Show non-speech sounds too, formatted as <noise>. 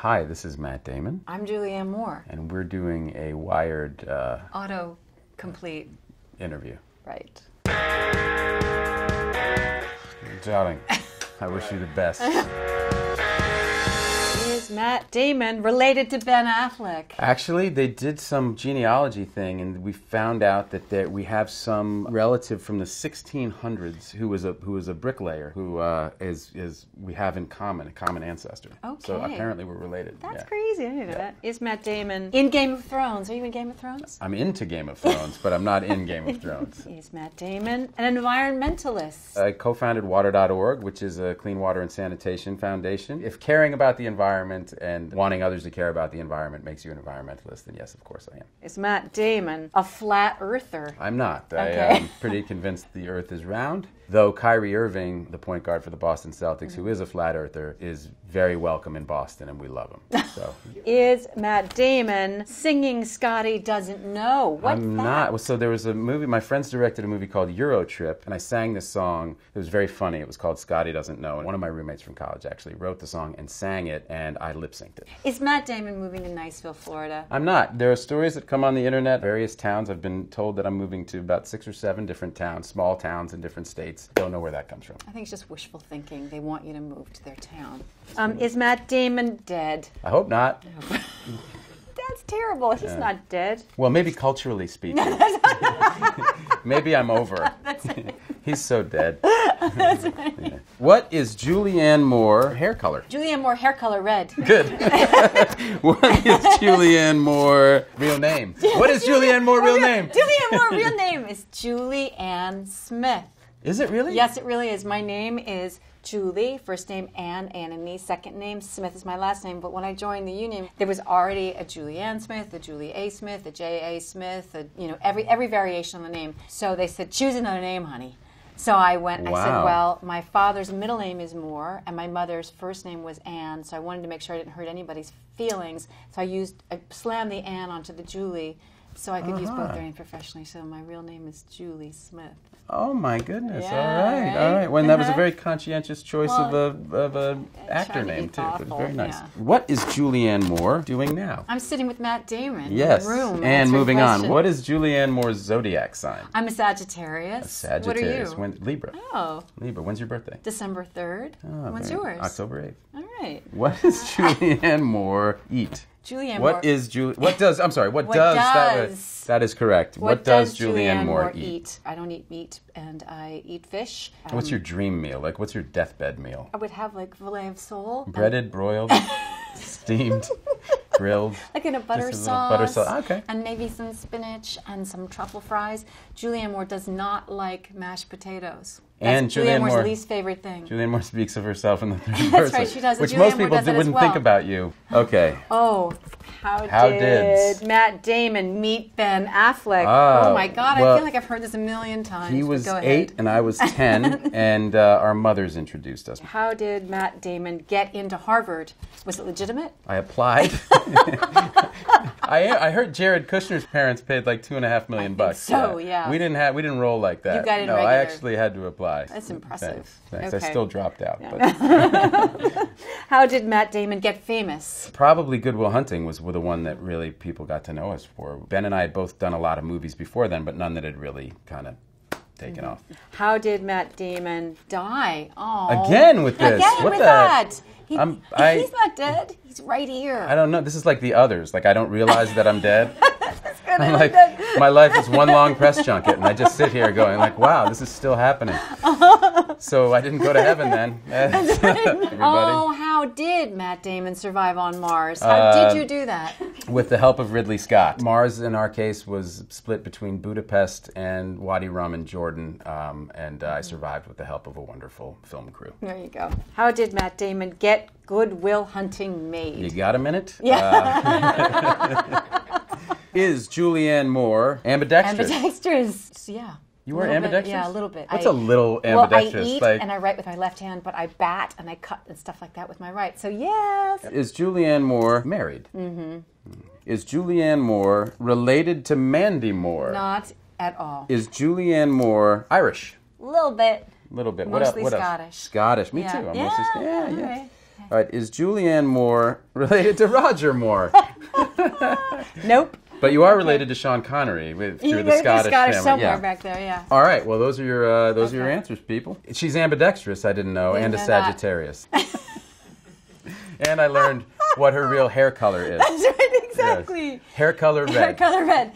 Hi, this is Matt Damon. I'm Julianne Moore. And we're doing a wired uh, auto complete interview. Right. Darling, I wish you the best. <laughs> Matt Damon related to Ben Affleck? Actually, they did some genealogy thing, and we found out that there, we have some relative from the 1600s who was a who was a bricklayer who uh, is is we have in common a common ancestor. Okay. So apparently we're related. That's yeah. crazy. I didn't know yeah. that. Is Matt Damon in Game of Thrones? Are you in Game of Thrones? I'm into Game of Thrones, but I'm not in Game of Thrones. <laughs> He's Matt Damon, an environmentalist. I co-founded Water.org, which is a clean water and sanitation foundation. If caring about the environment environment and wanting others to care about the environment makes you an environmentalist, then yes, of course I am. Is Matt Damon a flat earther? I'm not. Okay. I am pretty convinced the earth is round. Though Kyrie Irving, the point guard for the Boston Celtics, mm-hmm. who is a flat earther, is very welcome in Boston and we love him. <laughs> So Is Matt Damon singing Scotty Doesn't Know? What? I'm that? not. So there was a movie, my friends directed a movie called Euro Trip, and I sang this song. It was very funny. It was called Scotty Doesn't Know. And one of my roommates from college actually wrote the song and sang it, and I I lip synced it. Is Matt Damon moving to Niceville, Florida? I'm not. There are stories that come on the internet, various towns. I've been told that I'm moving to about six or seven different towns, small towns in different states. Don't know where that comes from. I think it's just wishful thinking. They want you to move to their town. Um, is Matt Damon dead? I hope not. <laughs> That's terrible. He's yeah. not dead. Well, maybe culturally speaking. <laughs> <laughs> maybe I'm over. He's so dead. That's <laughs> right. What is Julianne Moore hair color? Julianne Moore hair color red. Good. <laughs> what is Julianne Moore real name? What is Julianne Moore real name? Julianne Moore real <laughs> name is Julie Ann Smith. Is it really? Yes, it really is. My name is Julie, first name Ann, Annanie, second name Smith is my last name. But when I joined the union, there was already a Julianne Smith, a Julie A. Smith, a J. A. Smith, a, you know, every every variation on the name. So they said, choose another name, honey. So I went, wow. I said, well, my father's middle name is Moore, and my mother's first name was Anne, so I wanted to make sure I didn't hurt anybody's feelings. So I used, I slammed the Anne onto the Julie so I could uh-huh. use both their uh-huh. name professionally. So my real name is Julie Smith. Oh my goodness! Yeah, all right, right, all right. Well, that was a uh-huh. very conscientious choice well, of a of a actor to name too. Awful. It was very nice. Yeah. What is Julianne Moore doing now? I'm sitting with Matt Damon. Yes. room. And moving question. on, what is Julianne Moore's zodiac sign? I'm a Sagittarius. A Sagittarius. What are you? When, Libra. Oh. Libra. When's your birthday? December third. Oh, When's yours? October eighth. All right. What does <laughs> Julianne Moore eat? Julianne. Moore, is Julie? What does? I'm sorry. What, <laughs> what does, does, that? That is correct. What, what does, does Julianne, Moore, Moore eat? eat? I don't eat meat, and I eat fish. Um, what's your dream meal? Like, what's your deathbed meal? I would have like fillet of sole, um, breaded, broiled, <laughs> steamed. Grilled, <laughs> like in a butter sauce, butter sauce. Oh, okay. and maybe some spinach and some truffle fries. Julianne Moore does not like mashed potatoes and Julianne, Julianne Moore's Moore, least favorite thing. Julianne Moore speaks of herself in the third That's <laughs> person. That's right, she does. Which Julianne most people wouldn't well. think about you. Okay. Oh, how, how did dids. Matt Damon meet Ben Affleck? Oh, oh my God, well, I feel like I've heard this a million times. He was eight and I was 10, <laughs> and uh, our mothers introduced us. How did Matt Damon get into Harvard? Was it legitimate? I applied. <laughs> I I heard Jared Kushner's parents paid like two and a half million bucks. So yeah. yeah. we didn't have we didn't roll like that. You got No, regular. I actually had to apply. That's impressive. Thanks, thanks. Okay. I still dropped out. Yeah. <laughs> How did Matt Damon get famous? Probably Goodwill Hunting was the one that really people got to know us for. Ben and I had both done a lot of movies before then, but none that had really kind of taken mm-hmm. off. How did Matt Damon die? Oh, again with this. Again what with the? that. He, I, he's not dead. He's right here. I don't know. This is like the others. Like I don't realize that I'm dead. <laughs> I'm like, my life is one long press junket, and I just sit here going like, wow, this is still happening. <laughs> so I didn't go to heaven then. <laughs> Everybody. Oh, how did Matt Damon survive on Mars? How uh, did you do that? <laughs> With the help of Ridley Scott. Mars, in our case, was split between Budapest and Wadi Rum in Jordan, um, and uh, I survived with the help of a wonderful film crew. There you go. How did Matt Damon get Goodwill Hunting made? You got a minute? Yeah. Uh, <laughs> is Julianne Moore ambidextrous? Ambidextrous, yeah. You were ambidextrous? Bit, yeah, a little bit. What's I, a little ambidextrous? Well, I eat like, and I write with my left hand, but I bat and I cut and stuff like that with my right. So, yes. Is Julianne Moore married? Mm-hmm. Mm. Is Julianne Moore related to Mandy Moore? Not at all. Is Julianne Moore Irish? A little bit. A little bit. Mostly what, what Scottish. Scottish. Me yeah. too. I'm yeah, mostly Scottish. Yeah, yeah. All right. Is Julianne Moore <laughs> related to Roger Moore? <laughs> <laughs> nope. But you are related to Sean Connery with, through the Scottish, Scottish family. somewhere yeah. back there, yeah. All right, well those are your uh, those okay. are your answers, people. She's ambidextrous. I didn't know, didn't and know a Sagittarius. <laughs> and I learned what her real hair color is. That's right, exactly. Yes. Hair color red. Hair color red.